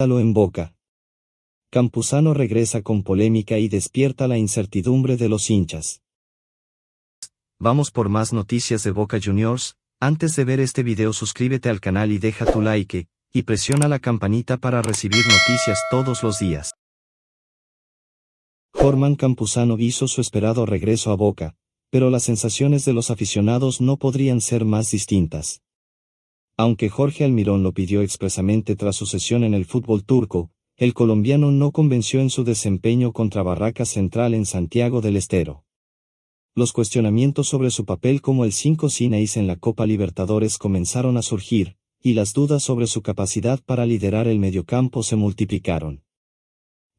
en boca. Campuzano regresa con polémica y despierta la incertidumbre de los hinchas. Vamos por más noticias de Boca Juniors, antes de ver este video suscríbete al canal y deja tu like, y presiona la campanita para recibir noticias todos los días. Jorman Campuzano hizo su esperado regreso a Boca, pero las sensaciones de los aficionados no podrían ser más distintas. Aunque Jorge Almirón lo pidió expresamente tras su sesión en el fútbol turco, el colombiano no convenció en su desempeño contra Barracas Central en Santiago del Estero. Los cuestionamientos sobre su papel como el 5 Cineis en la Copa Libertadores comenzaron a surgir, y las dudas sobre su capacidad para liderar el mediocampo se multiplicaron.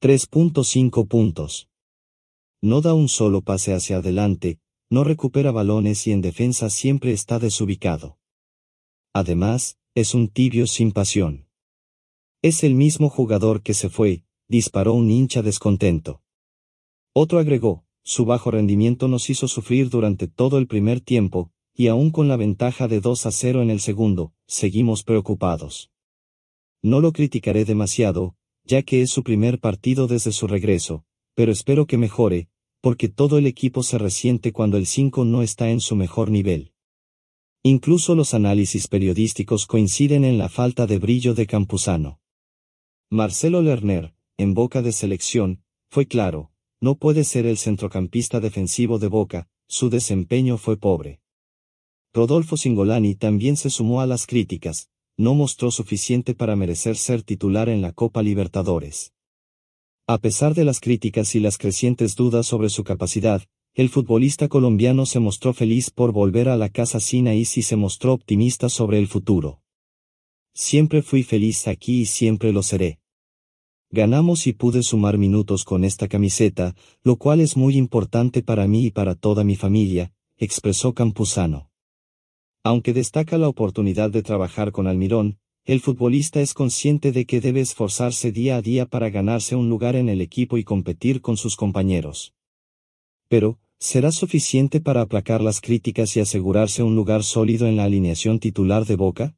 3.5 puntos. No da un solo pase hacia adelante, no recupera balones y en defensa siempre está desubicado. Además, es un tibio sin pasión. Es el mismo jugador que se fue, disparó un hincha descontento. Otro agregó, su bajo rendimiento nos hizo sufrir durante todo el primer tiempo, y aún con la ventaja de 2 a 0 en el segundo, seguimos preocupados. No lo criticaré demasiado, ya que es su primer partido desde su regreso, pero espero que mejore, porque todo el equipo se resiente cuando el 5 no está en su mejor nivel. Incluso los análisis periodísticos coinciden en la falta de brillo de Campuzano. Marcelo Lerner, en boca de selección, fue claro, no puede ser el centrocampista defensivo de Boca, su desempeño fue pobre. Rodolfo Singolani también se sumó a las críticas, no mostró suficiente para merecer ser titular en la Copa Libertadores. A pesar de las críticas y las crecientes dudas sobre su capacidad, el futbolista colombiano se mostró feliz por volver a la casa Sinaís y se mostró optimista sobre el futuro. Siempre fui feliz aquí y siempre lo seré. Ganamos y pude sumar minutos con esta camiseta, lo cual es muy importante para mí y para toda mi familia, expresó Campuzano. Aunque destaca la oportunidad de trabajar con Almirón, el futbolista es consciente de que debe esforzarse día a día para ganarse un lugar en el equipo y competir con sus compañeros. Pero, será suficiente para aplacar las críticas y asegurarse un lugar sólido en la alineación titular de Boca?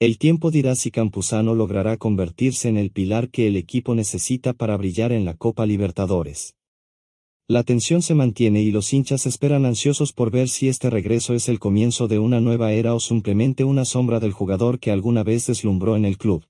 El tiempo dirá si Campuzano logrará convertirse en el pilar que el equipo necesita para brillar en la Copa Libertadores. La tensión se mantiene y los hinchas esperan ansiosos por ver si este regreso es el comienzo de una nueva era o simplemente una sombra del jugador que alguna vez deslumbró en el club.